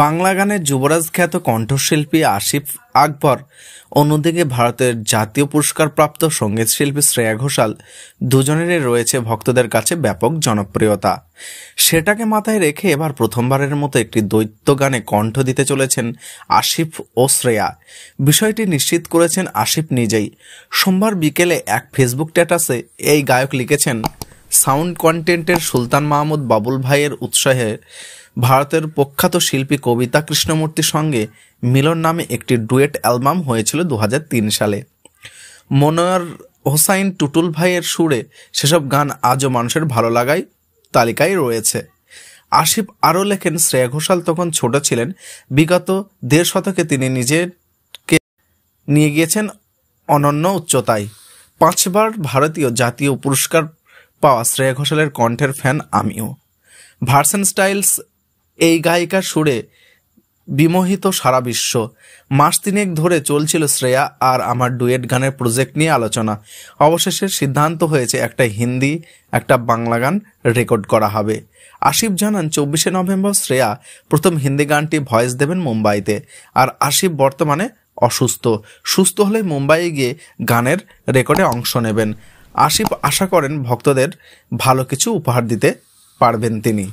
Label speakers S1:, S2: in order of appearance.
S1: বাংলা গানের যুবরাজ খ্যাত কণ্ঠশিল্পী আসিফ আকবর অন্যদিকে ভারতের জাতীয় পুরস্কার প্রাপ্ত সঙ্গীতশিল্পী শ্রেয়া ঘোষাল দুজনেরই রয়েছে ভক্তদের কাছে ব্যাপক জনপ্রিয়তা সেটাকে মাথায় রেখে এবার প্রথমবারের মতো একটি দ্বৈত গানে কণ্ঠ দিতে চলেছেন আসিফ ও শ্রেয়া বিষয়টি নিশ্চিত করেছেন আসিফ নিজেই সোমবার বিকেলে এক ফেসবুক স্ট্যাটাসে এই গায়ক লিখেছেন সাউন্ড কন্টেন্টের সুলতান মাহমুদ বাবুল ভাইয়ের উৎসাহে ভারতের প্রখ্যাত শিল্পী কবিতা কৃষ্ণমূর্তির সঙ্গে মিলন নামে একটি ডুয়েট অ্যালবাম হয়েছিল দু সালে মনোয়ার হোসাইন টুটুল ভাইয়ের সুরে সেসব গান আজও মানুষের ভালো লাগায় তালিকায় রয়েছে আশিফ আরও লেখেন শ্রেয়া ঘোষাল তখন ছোট ছিলেন বিগত দেড় শতকে তিনি নিজেকে নিয়ে গিয়েছেন অনন্য উচ্চতায় পাঁচবার ভারতীয় জাতীয় পুরস্কার পাওয়া শ্রেয়া ঘোষালের কণ্ঠের ফ্যান আমিও ভার্সেন স্টাইলস এই গায়িকার সুরে বিমোহিত সারা বিশ্ব মাস তিনেক ধরে চলছিল শ্রেয়া আর আমার ডুয়েট গানের প্রজেক্ট নিয়ে আলোচনা অবশেষে সিদ্ধান্ত হয়েছে একটা হিন্দি একটা বাংলা গান রেকর্ড করা হবে আশিফ জানান চব্বিশে নভেম্বর শ্রেয়া প্রথম হিন্দি গানটি ভয়েস দেবেন মুম্বাইতে আর আশিফ বর্তমানে অসুস্থ সুস্থ হলে মুম্বাইয়ে গিয়ে গানের রেকর্ডে অংশ নেবেন আশিফ আশা করেন ভক্তদের ভালো কিছু উপহার দিতে পারবেন তিনি